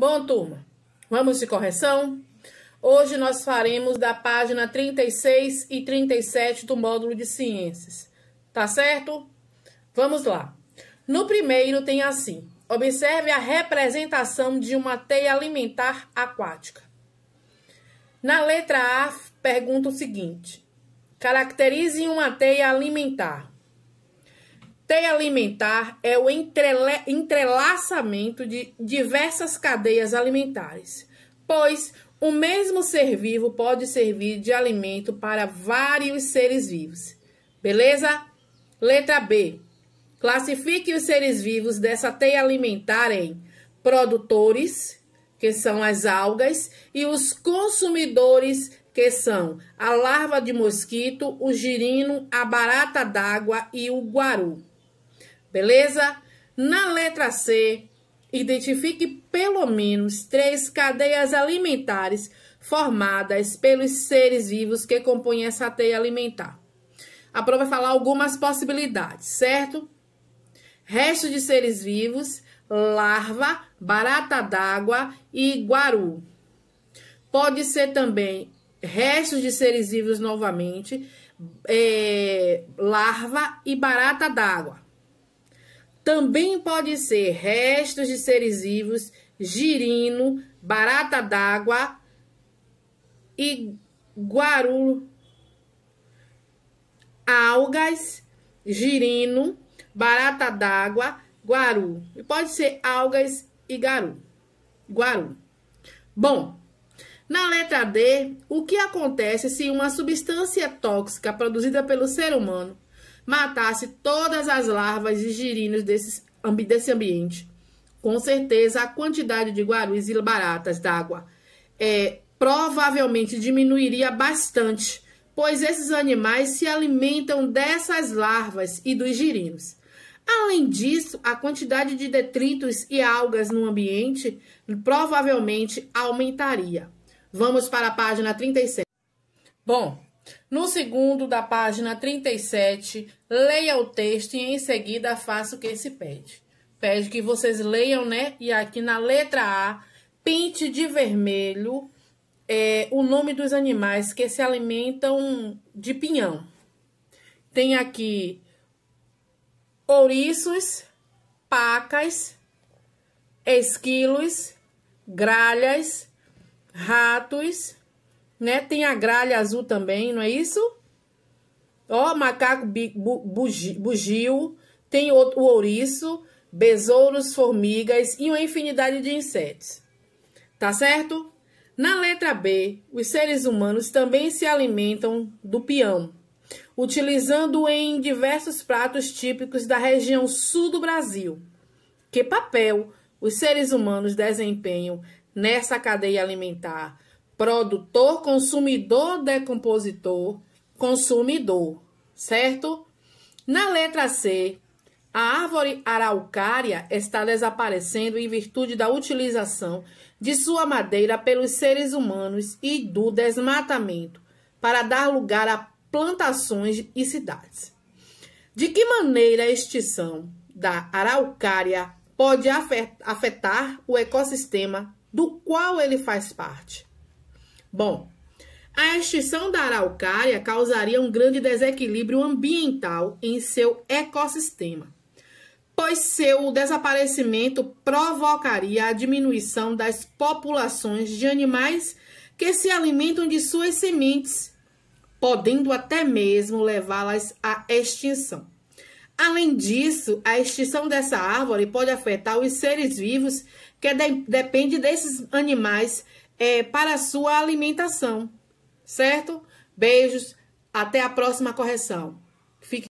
Bom, turma, vamos de correção? Hoje nós faremos da página 36 e 37 do módulo de ciências, tá certo? Vamos lá. No primeiro tem assim, observe a representação de uma teia alimentar aquática. Na letra A, pergunta o seguinte, caracterize uma teia alimentar. Teia alimentar é o entrela entrelaçamento de diversas cadeias alimentares, pois o mesmo ser vivo pode servir de alimento para vários seres vivos. Beleza? Letra B. Classifique os seres vivos dessa teia alimentar em produtores, que são as algas, e os consumidores, que são a larva de mosquito, o girino, a barata d'água e o guaru. Beleza? Na letra C, identifique pelo menos três cadeias alimentares formadas pelos seres vivos que compõem essa teia alimentar. A prova vai falar algumas possibilidades, certo? Resto de seres vivos, larva, barata d'água e guaru. Pode ser também restos de seres vivos novamente, é, larva e barata d'água. Também pode ser restos de seres vivos, girino, barata d'água e guarulo, algas, girino, barata d'água, guaru. E pode ser algas e garu. Guaru. Bom, na letra D, o que acontece se uma substância tóxica produzida pelo ser humano matasse todas as larvas e girinos desse, desse ambiente. Com certeza, a quantidade de guarus e baratas d'água é, provavelmente diminuiria bastante, pois esses animais se alimentam dessas larvas e dos girinos. Além disso, a quantidade de detritos e algas no ambiente provavelmente aumentaria. Vamos para a página 37. Bom, no segundo, da página 37, leia o texto e em seguida faça o que se pede. Pede que vocês leiam, né? E aqui na letra A, pinte de vermelho é, o nome dos animais que se alimentam de pinhão. Tem aqui ouriços, pacas, esquilos, gralhas, ratos, né? Tem a gralha azul também, não é isso? Ó, macaco bugio, tem o ouriço, besouros, formigas e uma infinidade de insetos. Tá certo? Na letra B, os seres humanos também se alimentam do peão, utilizando em diversos pratos típicos da região sul do Brasil. Que papel os seres humanos desempenham nessa cadeia alimentar? produtor, consumidor, decompositor, consumidor, certo? Na letra C, a árvore araucária está desaparecendo em virtude da utilização de sua madeira pelos seres humanos e do desmatamento para dar lugar a plantações e cidades. De que maneira a extinção da araucária pode afetar o ecossistema do qual ele faz parte? Bom, a extinção da araucária causaria um grande desequilíbrio ambiental em seu ecossistema, pois seu desaparecimento provocaria a diminuição das populações de animais que se alimentam de suas sementes, podendo até mesmo levá-las à extinção. Além disso, a extinção dessa árvore pode afetar os seres vivos que de dependem desses animais é, para a sua alimentação, certo? Beijos, até a próxima correção. Fique